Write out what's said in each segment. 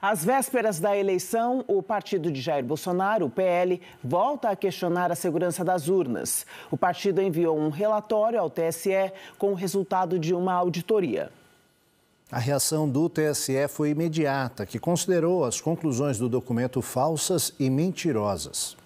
Às vésperas da eleição, o partido de Jair Bolsonaro, o PL, volta a questionar a segurança das urnas. O partido enviou um relatório ao TSE com o resultado de uma auditoria. A reação do TSE foi imediata, que considerou as conclusões do documento falsas e mentirosas.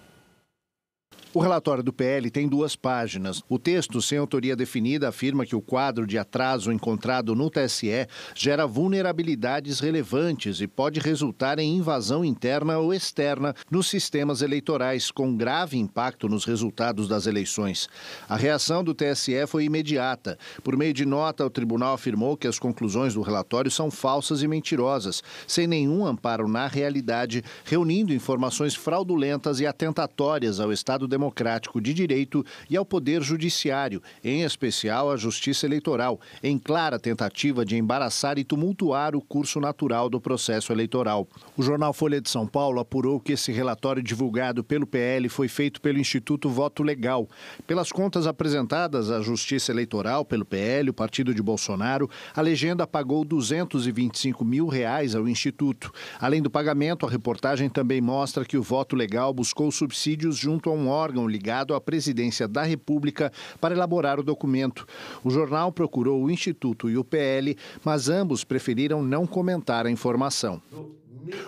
O relatório do PL tem duas páginas. O texto, sem autoria definida, afirma que o quadro de atraso encontrado no TSE gera vulnerabilidades relevantes e pode resultar em invasão interna ou externa nos sistemas eleitorais, com grave impacto nos resultados das eleições. A reação do TSE foi imediata. Por meio de nota, o tribunal afirmou que as conclusões do relatório são falsas e mentirosas, sem nenhum amparo na realidade, reunindo informações fraudulentas e atentatórias ao Estado democrático democrático de direito e ao Poder Judiciário, em especial à Justiça Eleitoral, em clara tentativa de embaraçar e tumultuar o curso natural do processo eleitoral. O jornal Folha de São Paulo apurou que esse relatório divulgado pelo PL foi feito pelo Instituto Voto Legal. Pelas contas apresentadas à Justiça Eleitoral pelo PL, o partido de Bolsonaro, a legenda pagou 225 mil reais ao Instituto. Além do pagamento, a reportagem também mostra que o voto legal buscou subsídios junto a um órgão órgão ligado à presidência da República, para elaborar o documento. O jornal procurou o Instituto e o PL, mas ambos preferiram não comentar a informação.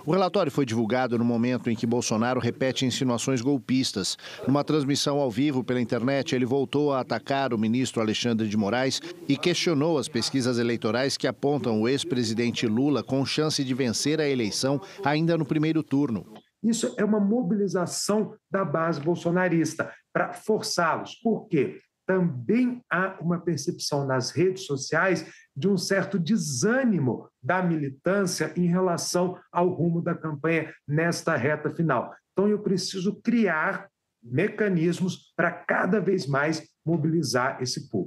O relatório foi divulgado no momento em que Bolsonaro repete insinuações golpistas. Numa transmissão ao vivo pela internet, ele voltou a atacar o ministro Alexandre de Moraes e questionou as pesquisas eleitorais que apontam o ex-presidente Lula com chance de vencer a eleição ainda no primeiro turno. Isso é uma mobilização da base bolsonarista para forçá-los. Por quê? Também há uma percepção nas redes sociais de um certo desânimo da militância em relação ao rumo da campanha nesta reta final. Então, eu preciso criar mecanismos para cada vez mais mobilizar esse povo.